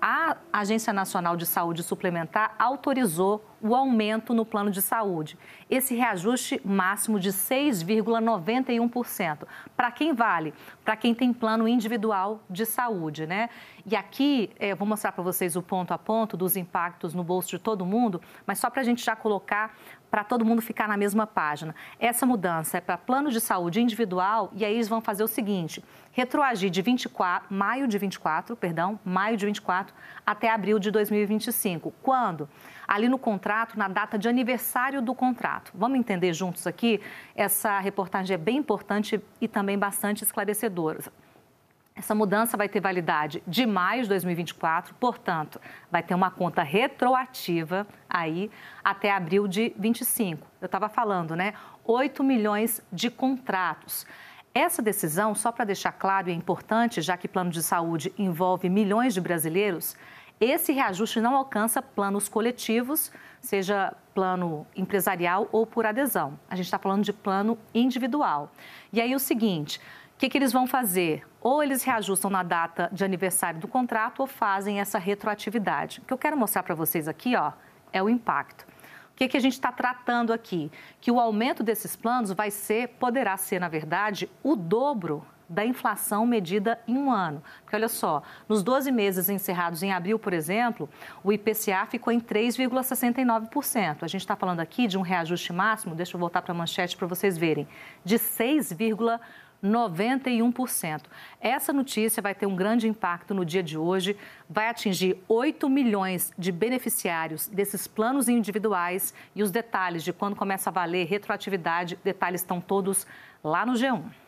a Agência Nacional de Saúde Suplementar autorizou o aumento no plano de saúde. Esse reajuste máximo de 6,91%. Para quem vale? Para quem tem plano individual de saúde, né? E aqui, é, vou mostrar para vocês o ponto a ponto dos impactos no bolso de todo mundo, mas só para a gente já colocar para todo mundo ficar na mesma página. Essa mudança é para plano de saúde individual e aí eles vão fazer o seguinte: retroagir de 24, maio de 24, perdão, maio de 24 até abril de 2025. Quando? Ali no contrato, na data de aniversário do contrato. Vamos entender juntos aqui? Essa reportagem é bem importante e também bastante esclarecedora. Essa mudança vai ter validade de maio de 2024, portanto, vai ter uma conta retroativa aí até abril de 25. Eu estava falando, né? 8 milhões de contratos. Essa decisão, só para deixar claro e é importante, já que plano de saúde envolve milhões de brasileiros, esse reajuste não alcança planos coletivos, seja plano empresarial ou por adesão. A gente está falando de plano individual. E aí o seguinte: o que, que, eles vão fazer? Ou eles reajustam na data de aniversário do contrato ou fazem essa retroatividade. O que eu quero mostrar para vocês aqui ó, é o impacto que, que a gente está tratando aqui? Que o aumento desses planos vai ser, poderá ser, na verdade, o dobro da inflação medida em um ano. Porque olha só, nos 12 meses encerrados em abril, por exemplo, o IPCA ficou em 3,69%. A gente está falando aqui de um reajuste máximo, deixa eu voltar para a manchete para vocês verem, de 6, 91%. Essa notícia vai ter um grande impacto no dia de hoje, vai atingir 8 milhões de beneficiários desses planos individuais e os detalhes de quando começa a valer retroatividade, detalhes estão todos lá no G1.